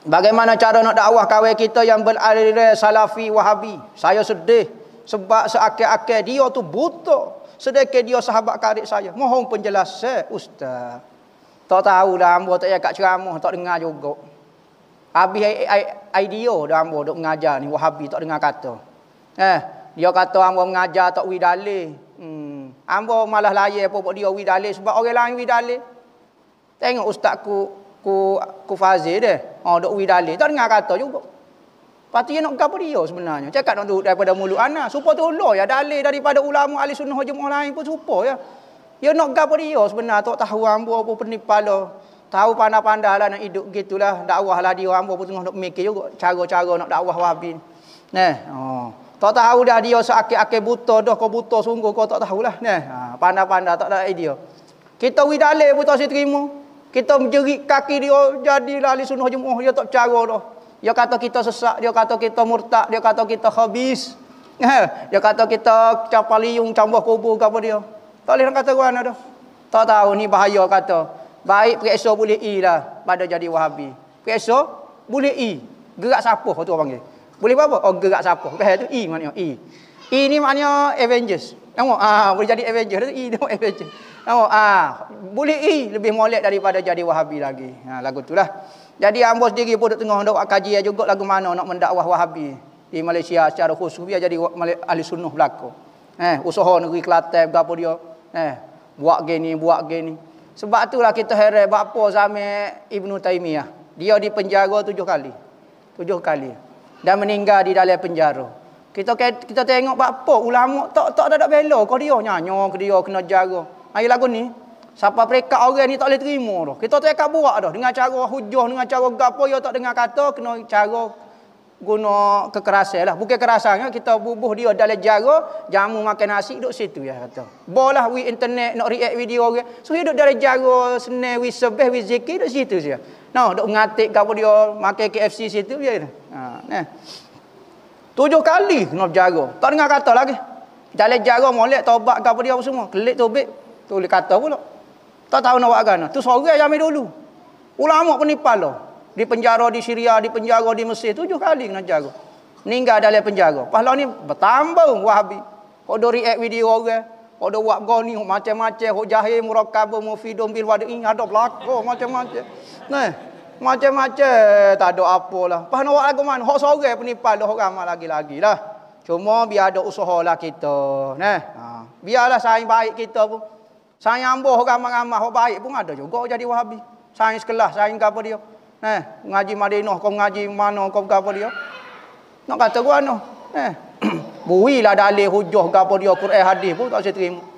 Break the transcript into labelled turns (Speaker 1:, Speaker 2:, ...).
Speaker 1: Bagaimana cara nak dakwah kawan kita yang beraliran salafi wahabi. Saya sedih. Sebab seakir-akir dia tu buta. Sedekah dia sahabat karib saya. Mohon penjelasan. Ustaz. Tak tahulah ambo tak payah kat ceramah. Tak dengar juga. Habis idea dah ambo duk mengajar ni. Wahabi tak dengar kata. Eh. Dia kata ambo mengajar tak widalih. Hmm. Ambo malah layak pun buat dia widalih. Sebab orang lain widalih. Tengok ustaz ku, ku, ku fazir deh. Ha, dok wi dalil. Tak dengar kata juga. Pati nak gapo dia sebenarnya. Cakap nak daripada mulut ana. tu tolong ya dalil daripada ulama ahli sunnah jemaah lain pun supa ya. Ya nak gapo dia sebenarnya tak tahu ambo apa penipala. Tahu pandai-pandailah nak hidup gitulah dakwahlah dia ambo pun tengah nak mikir juga cara-cara nak dakwah wahabi. Nah, oh. Tak tahu dah dia seakik-akik buta dah kau buta sungguh kau tak tahulah. Nah, ha, pandai-pandai tak ada idea. Kita wi dalil pun terima. Kita menjerit kaki dia oh, jadi lali sunnah jemaah dia tak percaya dah. Dia kata kita sesak, dia kata kita murtad, dia kata kita habis. Eh, dia kata kita capa liung cambah kubur ke apa dia. Tak boleh nak kata kau ana Tak tahu ni bahaya kata. Baik periksa boleh i lah pada jadi wahabi. Periksa boleh i. Gerak sapah tu orang panggil. Boleh apa? Oh gerak sapah. Eh, kan tu i maknanya i. I ni maknanya Avengers. Nama ah boleh jadi Avengers. tu I tu Avengers. Oh, ah, boleh i eh, lebih molek daripada jadi wahabi lagi. Ha, lagu itulah. Jadi ambo sendiri pun tengah nak kaji ya juga lagu mana nak mendakwah wahabi di Malaysia secara khusus dia jadi ahli sunnah belako. Eh, usaha negeri Kelantan berapa dia? Eh, buat gini, buat gini. Sebab itulah kita heran bapa Zamir Ibnu Taimiyah. Dia di penjara tujuh kali. Tujuh kali. Dan meninggal di dalam penjara. Kita kita tengok bapa ulama tak tak ada bela kau dia nyanyo ke dia kena jaga. Air lagu ni siapa mereka orang ni tak boleh terima tu. Kita tu akan buat dah dengan cara hujah dengan cara gapo yo tak dengar kata kena cara guna kekerasan lah. Bukan kerasan kita bubuh dia dalam jarak jamu makan nasi duduk situ ya kata. Bolah we internet nak react video orang. So hidup dalam jarak senang we sebeh we zikir duduk situ saja. No, duk ngatik gapo dia makan KFC situ ya. Ha, nah. Tujuh kali kena berjaga. Tak dengar kata lagi. Dalam jarak molek tobat gapo dia apa semua. Kelik tobat Tu boleh kata pula. Tak tahu nak buat agama. Tu seorang yang ambil dulu. Ulama pun nipal Di penjara di Syria, di penjara di Mesir. Tujuh kali kena jaga. Meninggal dalam penjara. Pahlawan ni bertambah wahabi. Kau dah react video orang. Kau dah buat ni macam-macam. Kau jahil murakaba mufidun bil wadi'in. Ada belakang macam-macam. Nah. Macam-macam tak ada apa lah. Pahlawan nak buat lagu mana? Hak seorang pun nipal lah. Orang ramai lagi-lagi lah. Cuma biar ada usaha lah kita. Nah. Ha. Biarlah saing baik kita pun. Saya ambuh ramah-ramah orang baik pun ada juga jadi wahabi. Saya sekelas, saya ingat apa dia. Eh, ngaji Madinah, kau ngaji mana, kau ingat apa dia. Nak kata gua no. Eh, builah dalil hujah ke apa dia, Quran hadis pun tak saya terima.